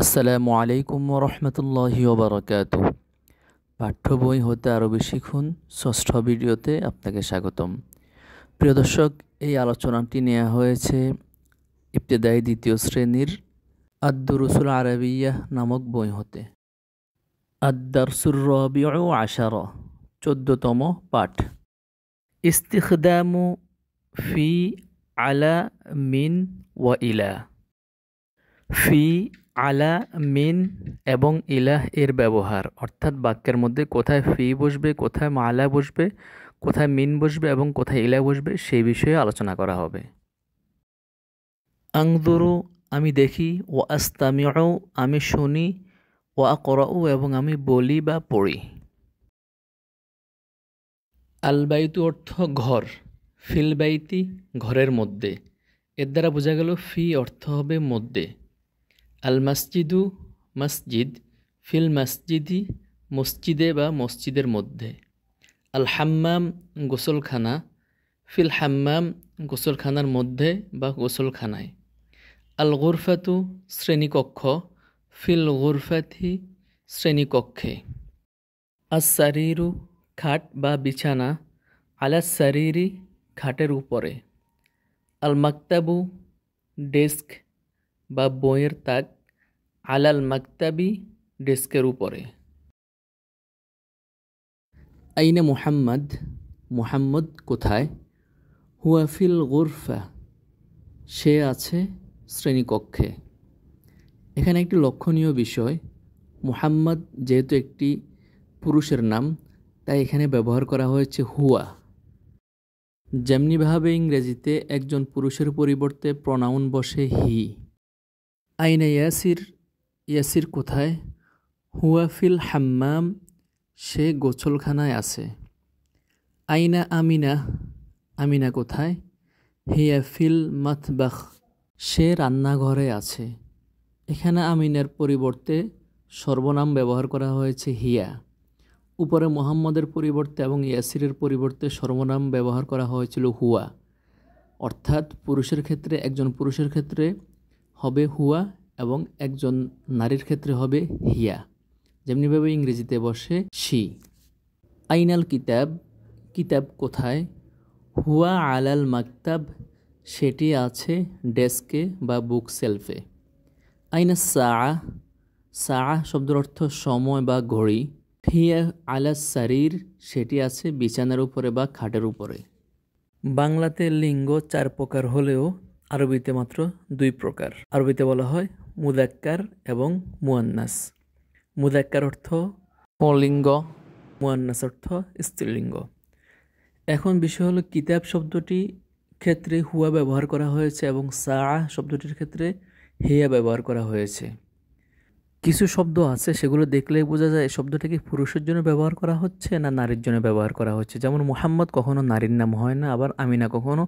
আসসালামু আলাইকুম রহমতুল্লাহি ওবরাকাত পাঠ্য বই হতে আরবি শিখুন ষষ্ঠ ভিডিওতে আপনাকে স্বাগতম প্রিয় দর্শক এই আলোচনাটি নেওয়া হয়েছে ইবতেদায়ী দ্বিতীয় শ্রেণীর আদ্দুরুসুল আরবিয়া নামক বই হতে আদ্দারসুর রবিউ আশার চোদ্দতম পাঠ ইস্তিখদামু ফি আলা মিন ওয়া ইলা ফি আলা মিন এবং ইলাহ এর ব্যবহার অর্থাৎ বাক্যের মধ্যে কোথায় ফি বসবে কোথায় মালা বসবে কোথায় মিন বসবে এবং কোথায় ইলা বসবে সেই বিষয়ে আলোচনা করা হবে আংদুরু আমি দেখি ও আস্তামিও আমি শুনি ও আকরাও এবং আমি বলি বা পড়ি আলবাইতু অর্থ ঘর ফিলবাইতি ঘরের মধ্যে এর দ্বারা বোঝা গেল ফি অর্থ হবে মধ্যে আল মসজিদু মসজিদ ফিল মসজিদি মসজিদে বা মসজিদের মধ্যে আল হাম্মাম গোসলখানা ফিল হাম্মাম গোসলখানার মধ্যে বা গোসলখানায় আল গোরফাতু শ্রেণীকক্ষ ফিল গোরফাথি শ্রেণীকক্ষে আসারিরু খাট বা বিছানা আলা সারিরি খাটের উপরে আল মাক্তাবু ডেস্ক বা বইয়ের তাক আলাল মাকতাবি ডেস্কের উপরে আইনে মুহাম্মদ মুহাম্মদ কোথায় হুয়াফিল গোরফা সে আছে শ্রেণীকক্ষে এখানে একটি লক্ষণীয় বিষয় মুহাম্মদ যেহেতু একটি পুরুষের নাম তাই এখানে ব্যবহার করা হয়েছে হুয়া যেমনিভাবে ইংরেজিতে একজন পুরুষের পরিবর্তে প্রনাউন বসে হি আইনে ইয়াসির ইয়াসির কোথায় হুয়াফিল হাম্মাম সে গোছলখানায় আছে আইনা আমিনা আমিনা কোথায় হিয়াফিল মাথবাখ সে রান্নাঘরে আছে এখানে আমিনার পরিবর্তে সর্বনাম ব্যবহার করা হয়েছে হিয়া উপরে মোহাম্মদের পরিবর্তে এবং ইয়াসিরের পরিবর্তে সর্বনাম ব্যবহার করা হয়েছিল হুয়া অর্থাৎ পুরুষের ক্ষেত্রে একজন পুরুষের ক্ষেত্রে হবে হুয়া এবং একজন নারীর ক্ষেত্রে হবে হিয়া যেমনিভাবে ইংরেজিতে বসে শি আইনাল কিতাব কিতাব কোথায় হুয়া আলাল মাকতাব সেটি আছে ডেস্কে বা বুক সেলফে আইনা সা সা শব্দের অর্থ সময় বা ঘড়ি হিয়া আলা সারির সেটি আছে বিছানার উপরে বা খাটের উপরে বাংলাতে লিঙ্গ চার প্রকার হলেও আরবিতে মাত্র দুই প্রকার আরবিতে বলা হয় মুদাক্কার এবং মুয়ান্নাস মুদাক্কার অর্থ অলিঙ্গ মুয়ান্নাস অর্থ স্ত্রীলিঙ্গ এখন বিষয় হলো কিতাব শব্দটি ক্ষেত্রে হুয়া ব্যবহার করা হয়েছে এবং সা শব্দটির ক্ষেত্রে হেয়া ব্যবহার করা হয়েছে কিছু শব্দ আছে সেগুলো দেখলেই বোঝা যায় শব্দটাকে পুরুষের জন্য ব্যবহার করা হচ্ছে না নারীর জন্য ব্যবহার করা হচ্ছে যেমন মোহাম্মদ কখনো নারীর নাম হয় না আবার আমিনা কখনো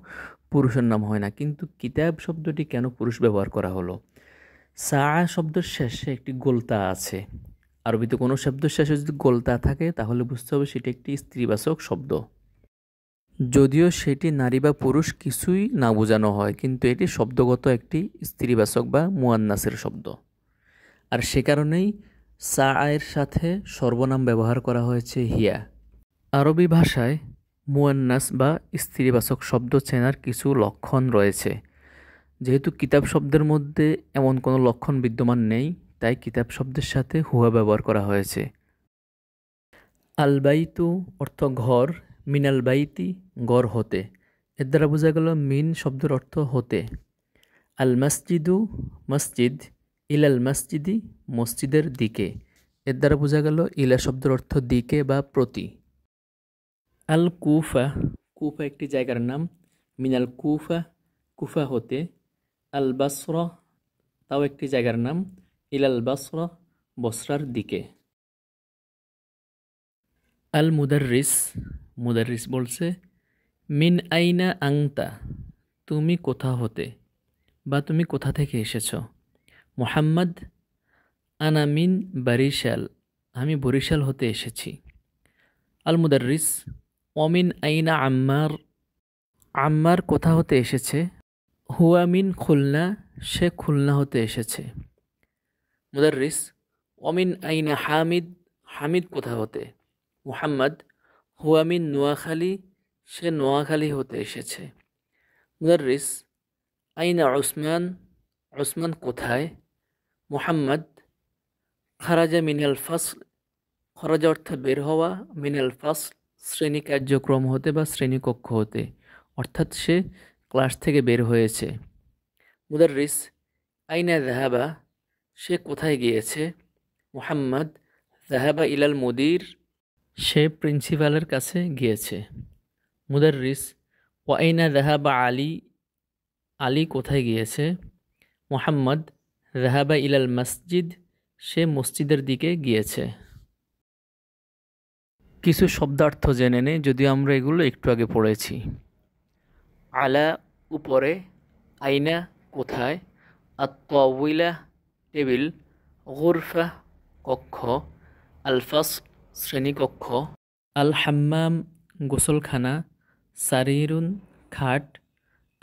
পুরুষের নাম হয় না কিন্তু কিতাব শব্দটি কেন পুরুষ ব্যবহার করা হলো সা শব্দের শেষে একটি গোলতা আছে আরবিতে কোনো শব্দের শেষে যদি গোলতা থাকে তাহলে বুঝতে হবে সেটি একটি স্ত্রীবাচক শব্দ যদিও সেটি নারী বা পুরুষ কিছুই না বোঝানো হয় কিন্তু এটি শব্দগত একটি স্ত্রীবাচক বা মুয়ান্নাসের শব্দ আর সে কারণেই সা আয়ের সাথে সর্বনাম ব্যবহার করা হয়েছে হিয়া আরবি ভাষায় মুয়ান্নাস বা স্ত্রীবাচক শব্দ চেনার কিছু লক্ষণ রয়েছে যেহেতু কিতাব শব্দের মধ্যে এমন কোনো লক্ষণ বিদ্যমান নেই তাই কিতাব শব্দের সাথে হুয়া ব্যবহার করা হয়েছে আলবাইতু অর্থ ঘর মিনাল বাইতি গড় হতে এর দ্বারা বোঝা গেল মিন শব্দের অর্থ হতে আল মসজিদু মসজিদ ইলাল মসজিদি মসজিদের দিকে এর দ্বারা বোঝা গেল ইলা শব্দের অর্থ দিকে বা প্রতি আল কুফা কুফা একটি জায়গার নাম মিনাল কুফা কুফা হতে আল বাসর তাও একটি জায়গার নাম ইলাল বাসর বসরার দিকে আল মুদার্রিস মুদার্রিস বলছে মিন আইনা আংতা তুমি কোথা হতে বা তুমি কোথা থেকে এসেছো মোহাম্মদ আনামিন বরিশাল আমি বরিশাল হতে এসেছি আল মুদার্রিস অমিন আইনা আম্মার আম্মার কোথা হতে এসেছে হুয়ামিন খুলনা সে খুলনা হতে এসেছে মুদারিস অমিন আইনা হামিদ হামিদ কোথা হতে মোহাম্মদ হুয়ামিন নোয়াখালী সে নোয়াখালী হতে এসেছে মুদারিস আইনা ওসমান ওসমান কোথায় মোহাম্মদ খারাজা মিনাল ফাসল খরাজা অর্থাৎ বের হওয়া মিনাল ফাসল শ্রেণী কার্যক্রম হতে বা শ্রেণীকক্ষ হতে অর্থাৎ সে ক্লাস থেকে বের হয়েছে মুদার্রিস আইনা জাহাবা সে কোথায় গিয়েছে মোহাম্মদ জাহাবা ইলাল মুদির সে প্রিন্সিপালের কাছে গিয়েছে মুদার্রিস ওয়াইনা জাহাবা আলী আলী কোথায় গিয়েছে মোহাম্মদ রাহাবা ইলাল মসজিদ সে মসজিদের দিকে গিয়েছে কিছু শব্দার্থ জেনে নে যদিও আমরা এগুলো একটু আগে পড়েছি আলা উপরে আয়না কোথায় আত্মউইলা টেবিল গোরফা কক্ষ আলফাস শ্রেণীকক্ষ আল হাম্মাম গোসলখানা সারিরুন খাট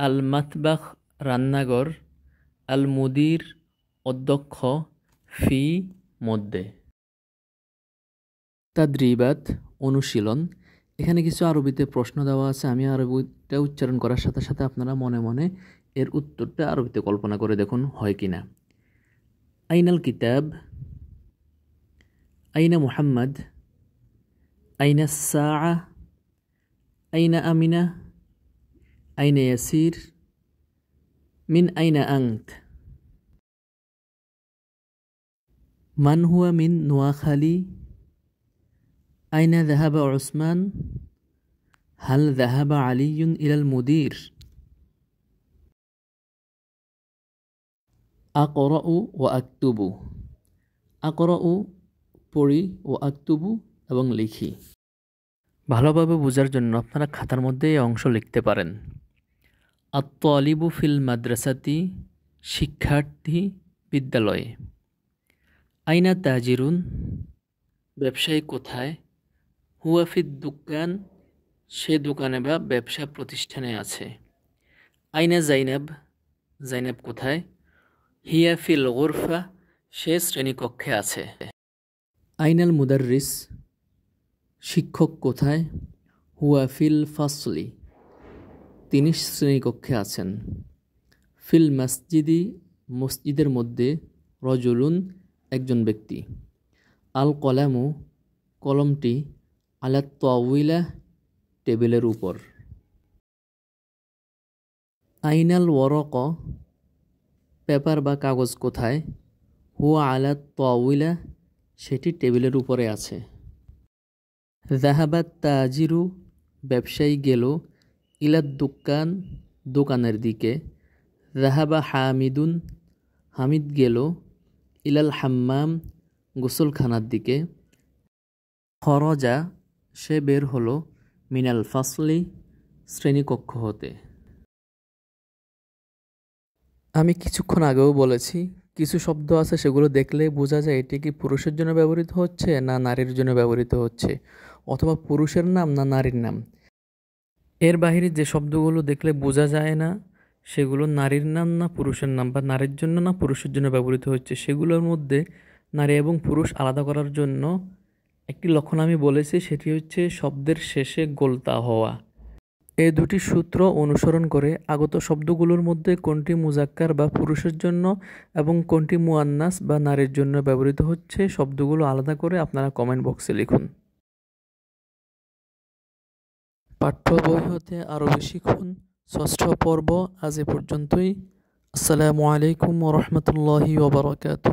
আল মাতবাখ রান্নাঘর আল মুদির অধ্যক্ষ ফি মধ্যে তাদ্রিবাত অনুশীলন এখানে কিছু আরবিতে প্রশ্ন দেওয়া আছে আমি আরবিটা উচ্চারণ করার সাথে সাথে আপনারা মনে মনে এর উত্তরটা আরবিতে কল্পনা করে দেখুন হয় কি না আইনাল কিতাব আইনা মুহাম্মদ আইনা সা আইনা আমিনা আইনা ইয়াসির মিন আইনা আংত মান হুয়া মিন নোয়াখালী আইনা জাহাবা ওসমান হাল জাহাবা আলিউন ইলাল মুদির আকরউ ও আক্তুবু আকরউ পড়ি ও আক্তুবু এবং লিখি ভালোভাবে বোঝার জন্য আপনারা খাতার মধ্যে এই অংশ লিখতে পারেন আত্মলিবু ফিল মাদ্রাসাতি শিক্ষার্থী বিদ্যালয়ে আইনা তাজিরুন ব্যবসায়ী কোথায় হুয়াফিদ দোকান সে দোকানে বা ব্যবসা প্রতিষ্ঠানে আছে আইনা জাইনাব জাইনাব কোথায় হিয়া ফিল গোরফা সে শ্রেণীকক্ষে আছে আইনাল মুদাররিস শিক্ষক কোথায় হুয়াফিল ফাসলি তিনি শ্রেণীকক্ষে আছেন ফিল মসজিদি মসজিদের মধ্যে রজলুন একজন ব্যক্তি আল কলামু কলমটি আলা তাউইলা টেবিলের উপর আইনাল ওয়ারক পেপার বা কাগজ কোথায় হুয়া আলা তাউইলা সেটি টেবিলের উপরে আছে জাহাবাত তাজিরু ব্যবসায়ী গেল ইলাদ দোকান দোকানের দিকে রাহাবা হামিদুন হামিদ গেল ইলাল হাম্মাম গোসলখানার দিকে খরজা সে বের হলো মিনাল ফাসলি শ্রেণীকক্ষ হতে আমি কিছুক্ষণ আগেও বলেছি কিছু শব্দ আছে সেগুলো দেখলে বোঝা যায় এটি কি পুরুষের জন্য ব্যবহৃত হচ্ছে না নারীর জন্য ব্যবহৃত হচ্ছে অথবা পুরুষের নাম না নারীর নাম এর বাহিরে যে শব্দগুলো দেখলে বোঝা যায় না সেগুলো নারীর নাম না পুরুষের নাম বা নারীর জন্য না পুরুষের জন্য ব্যবহৃত হচ্ছে সেগুলোর মধ্যে নারী এবং পুরুষ আলাদা করার জন্য একটি লক্ষণ আমি বলেছি সেটি হচ্ছে শব্দের শেষে গোলতা হওয়া এই দুটি সূত্র অনুসরণ করে আগত শব্দগুলোর মধ্যে কোনটি মুজাক্কার বা পুরুষের জন্য এবং কোনটি মুয়ান্নাস বা নারীর জন্য ব্যবহৃত হচ্ছে শব্দগুলো আলাদা করে আপনারা কমেন্ট বক্সে লিখুন पाठ्यवय होते আরো বেশি খুন ষষ্ঠ পর্ব আজ এ পর্যন্তই আসসালামু আলাইকুম ওয়া রাহমাতুল্লাহি ওয়া বারাকাতু